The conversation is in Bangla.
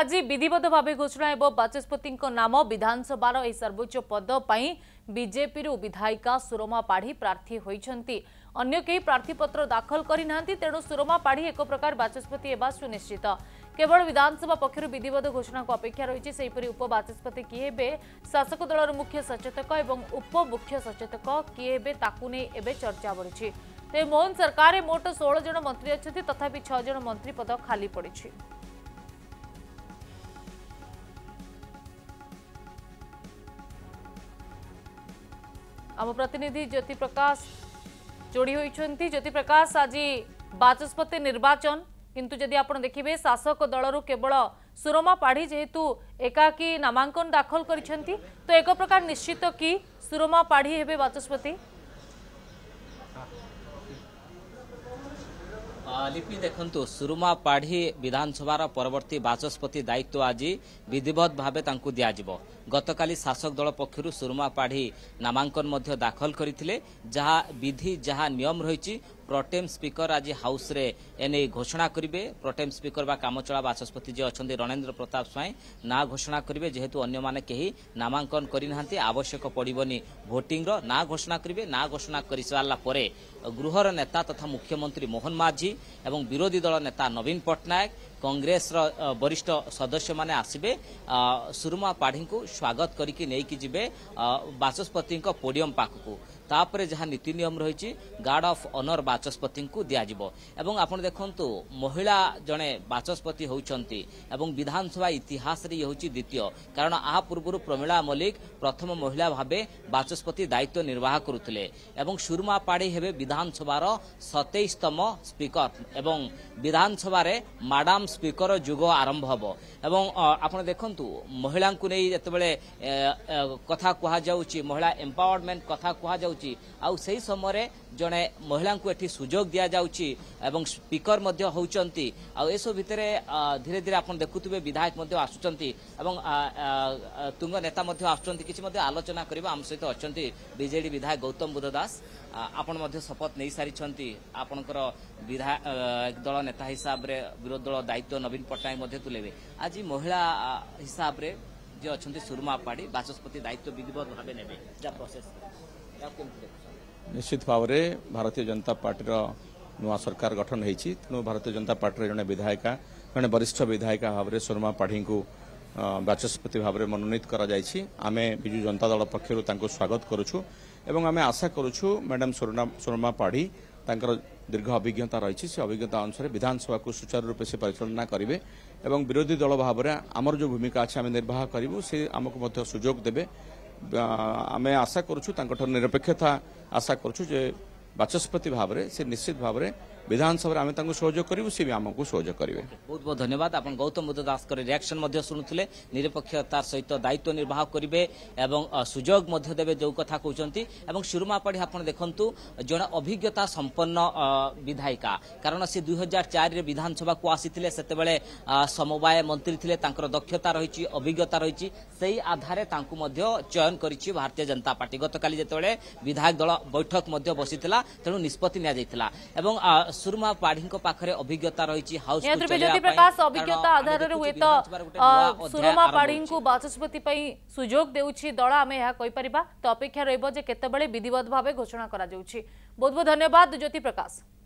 আজি বিধিবদ্ধ ভাবে ঘোষণা হব বাচস্পতি নাম বিধানসভার এই সর্বোচ্চ পদ পাই বিজেপি বিধায়িকা সুরমা পাঢ়ী প্রার্থী হয়েছেন অন্য কেউ প্রার্থীপত্র দাখল করে না তেণু সুরমা পাঢ়ী এক প্রকার বাচস্পতি হওয়া সুনিশ্চিত কেবল বিধানসভা পক্ষ বিধিবদ্ধ ঘোষণা অপেক্ষা রয়েছে সেইপরি উপবাচস্পতি কি হবে শাসক দলর মুখ্য সচেতক এবং উপমুখ্য সচেতক কি হবে তাকে এবে চর্চা বড়ছে তেমন সরকারে মোট ষোল জন মন্ত্রী অনেক তথাপি ছ জন মন্ত্রী পদ খালি পড়ছে आम प्रतिनिधि ज्योति प्रकाश जोड़ी होती ज्योति प्रकाश आज ବାଚସ୍ପତି ନିର୍ବାଚନ କିନ୍ତୁ ଯଦି ଆପଣ ଦେଖିବେ ଶାସକ ଦଳରୁ କେବଳ ସୁରମା ପାଢ଼ୀ ଯେହେତୁ ଏକାକି ନାମାଙ୍କନ ଦାଖଲ କରିଛନ୍ତି ତ ଏକ ପ୍ରକାର ନିଶ୍ଚିତ କି ସୁରମା ପାଢ଼ୀ ହେବେ ବାଚସ୍ପତି লিপি দেখন্তু ସୁରୁମା ପାଢ଼ୀ ବିଧାନସଭାର ପରବର୍ତ୍ତୀ ବାଚସ୍ପତି ଦାୟିତ୍ୱ ଆଜି ବିଧିବଦ୍ଧ ଭାବେ ତାଙ୍କୁ ଦିଆଯିବ ଗତକାଲି ଶାସକ ଦଳ ପକ୍ଷରୁ ସୁରୁମା ପାଢ଼ୀ ନାମାଙ୍କନ ମଧ୍ୟ ଦାଖଲ କରିଥିଲେ ଯାହା ବିଧି ଯାହା ନିୟମ ରହିଛି প্রটেম স্পিকর আজ হাউসে এনে ঘোষণা করবে প্রটেম স্পিকর বা কামচলা বাচস্পতি যে অনেক রণেন্দ্র প্রতাপ স্বাইঁ না ঘোষণা করবে যেহেতু অন্যমানে কেহি নামাঙ্কন করে না আবশ্যক পড়বনি ভোটিংর না ঘোষণা করবে না ঘোষণা করে সারা পরে গৃহর নেতা তথা মুখ্যমন্ত্রী মোহন মাঝি এবং বিরোধী দল নেতা নবীন পট্টনাক কংগ্রেসর বরিষ্ঠ সদস্য মানে আসবে সুরমা পাঢ়ী স্বাগত করিকি নেইকি যাবে বাচস্পতি পোডিয়ম পাখকু তাপরে যা নীতি নিয়ম রয়েছে গার্ড অফ অনর বাচস্পতি দিয়াযিব এবং আপনার দেখুন মহিলা জনে বাচস্পতি হচ্ছেন এবং বিধানসভা ইতিহাসে ইয়ে হচ্ছে দ্বিতীয় কারণ আ পূর্ব প্রমীলা মল্লিক প্রথম মহিলা ভাবে বাচস্পতি দায়িত্ব নির্বাহ করুলে এবং সুরমা পাড়ি হেবে বিধানসভার সতেইশতম স্পিকর এবং বিধানসভার মাডাম ଲାଉଡ୍ ସ୍ପିକର ଯୁଗ ଆରମ୍ଭ ହେବ ଏବଂ ଆପଣ ଦେଖନ୍ତୁ ମହିଳାଙ୍କୁ ନେଇ ଯେତେବେଳେ କଥା କୁହାଯାଉଛି ମହିଳା ଏମ୍ପାୱାରମେଣ୍ଟ କଥା କୁହାଯାଉଛି ଆଉ ସେହି ସମୟରେ ଜଣେ ମହିଳାଙ୍କୁ ଏଠି ସୁଯୋଗ ଦିଆଯାଉଛି ଏବଂ ସ୍ପିକର ମଧ୍ୟ ହେଉଛନ୍ତି ଆଉ ଏସବୁ ଭିତରେ ଧୀରେ ଧୀରେ ଆପଣ ଦେଖୁଥିବେ ବିଧାୟକ ମଧ୍ୟ ଆସୁଛନ୍ତି ଏବଂ ତୁଙ୍ଗ ନେତା ମଧ୍ୟ ଆସୁଛନ୍ତି କିଛି ମଧ୍ୟ ଆଲୋଚନା କରିବା ଆମ ସହିତ ଅଛନ୍ତି ବିଜେଡି ବିଧାୟକ ଗୌତମ ବୁଦ୍ଧ ଦାସ ଆପଣ ମଧ୍ୟ ଶପଥ ନେଇସାରିଛନ୍ତି ଆପଣଙ୍କର ବିଧାୟକ ଦଳ ନେତା ହିସାବରେ ବିରୋଧୀ ଦଳ ଦାୟିତ୍ୱ ନବୀନ ପଟ୍ଟନାୟକ ମଧ୍ୟ ତୁଲେଇବେ ଆଜି ମହିଳା ହିସାବରେ ଯିଏ ଅଛନ୍ତି ସୁରମା ପାଢ଼ି ବାଚସ୍ପତି ଦାୟିତ୍ୱ ବିଧିବଦ୍ଧ ଭାବେ ନେବେ ନିଶ୍ଚିତ ଭାବରେ ଭାରତୀୟ ଜନତା ପାର୍ଟିର ନୂଆ ସରକାର ଗଠନ ହୋଇଛି ତେଣୁ ଭାରତୀୟ ଜନତା ପାର୍ଟିର ଜଣେ ବିଧାୟିକା ଜଣେ ବରିଷ୍ଠ ବିଧାୟିକା ଭାବରେ ସୁରମା ପାଢ଼ୀଙ୍କୁ ବାଚସ୍ପତି ଭାବରେ ମନୋନୀତ କରାଯାଇଛି ଆମେ ବିଜୁ ଜନତା ଦଳ ପକ୍ଷରୁ ତାଙ୍କୁ ସ୍ୱାଗତ କରୁଛୁ ଏବଂ ଆମେ ଆଶା କରୁଛୁ ମ୍ୟାଡ଼ାମ୍ ସୁରମା ପାଢ଼ୀ ତାଙ୍କର ଦୀର୍ଘ ଅଭିଜ୍ଞତା ରହିଛି ସେ ଅଭିଜ୍ଞତା ଅନୁସାରେ ବିଧାନସଭାକୁ ସୁଚାରୁ ରୂପେ ସେ ପରିଚାଳନା କରିବେ ଏବଂ ବିରୋଧୀ ଦଳ ଭାବରେ ଆମର ଯେଉଁ ଭୂମିକା ଅଛି ଆମେ ନିର୍ବାହ କରିବୁ ସେ ଆମକୁ ମଧ୍ୟ ସୁଯୋଗ ଦେବେ ଆମେ ଆଶା କରୁଛୁ ତାଙ୍କଠାରୁ ନିରପେକ୍ଷତା ଆଶା କରୁଛୁ ଯେ ବାଚସ୍ପତି ଭାବରେ ସେ ନିଶ୍ଚିତ ଭାବରେ ବିଧାନସଭାରେ ଆମେ ତାଙ୍କୁ ସହଯୋଗ କରିବୁ ସିଏ ବି ଆମକୁ ସହଯୋଗ କରିବେ ବହୁତ ବହୁତ ଧନ୍ୟବାଦ ଆପଣ ଗୌତମ ବୁଦ୍ଧ ଦାସଙ୍କର ରିଆକ୍ସନ୍ ମଧ୍ୟ ଶୁଣୁଥିଲେ ନିରପେକ୍ଷତାର ସହିତ ଦାୟିତ୍ୱ ନିର୍ବାହ କରିବେ ଏବଂ ସୁଯୋଗ ମଧ୍ୟ ଦେବେ ଯେଉଁ କଥା କହୁଛନ୍ତି ଏବଂ ସୁରୁମାପାଢ଼ୀ ଆପଣ ଦେଖନ୍ତୁ ଜଣେ ଅଭିଜ୍ଞତା ସମ୍ପନ୍ନ ବିଧାୟିକା କାରଣ ସେ ଦୁଇ ହଜାର ଚାରିରେ ବିଧାନସଭାକୁ ଆସିଥିଲେ ସେତେବେଳେ ସମବାୟ ମନ୍ତ୍ରୀ ଥିଲେ ତାଙ୍କର ଦକ୍ଷତା ରହିଛି ଅଭିଜ୍ଞତା ରହିଛି ସେହି ଆଧାରେ ତାଙ୍କୁ ମଧ୍ୟ ଚୟନ କରିଛି ଭାରତୀୟ ଜନତା ପାର୍ଟି ଗତକାଲି ଯେତେବେଳେ ବିଧାୟକ ଦଳ ବୈଠକ ମଧ୍ୟ ବସିଥିଲା ତେଣୁ ନିଷ୍ପତ୍ତି ନିଆଯାଇଥିଲା ଏବଂ ସୁରମା ପାଢ଼ୀଙ୍କ ପାଖରେ ଅଭିଜ୍ଞତା ରହିଛି ହାଉସ୍ ଜ୍ୟୋତି ପ୍ରକାଶ ଅଭିଜ୍ଞତା ଆଧାରରେ ହୁଏତ ସୁରମା ପାଢ଼ୀଙ୍କୁ ବାଚସ୍ପତି ପାଇଁ ସୁଯୋଗ ଦେଉଛି ଦଳ ଆମେ ଏହା କହିପାରିବା ତ ଅପେକ୍ଷା ରହିବ ଯେ କେତେବେଳେ ବିଧିବଦ୍ଧ ଭାବେ ଘୋଷଣା କରାଯାଉଛି ବହୁତ ବହୁତ ଧନ୍ୟବାଦ ଜ୍ୟୋତି ପ୍ରକାଶ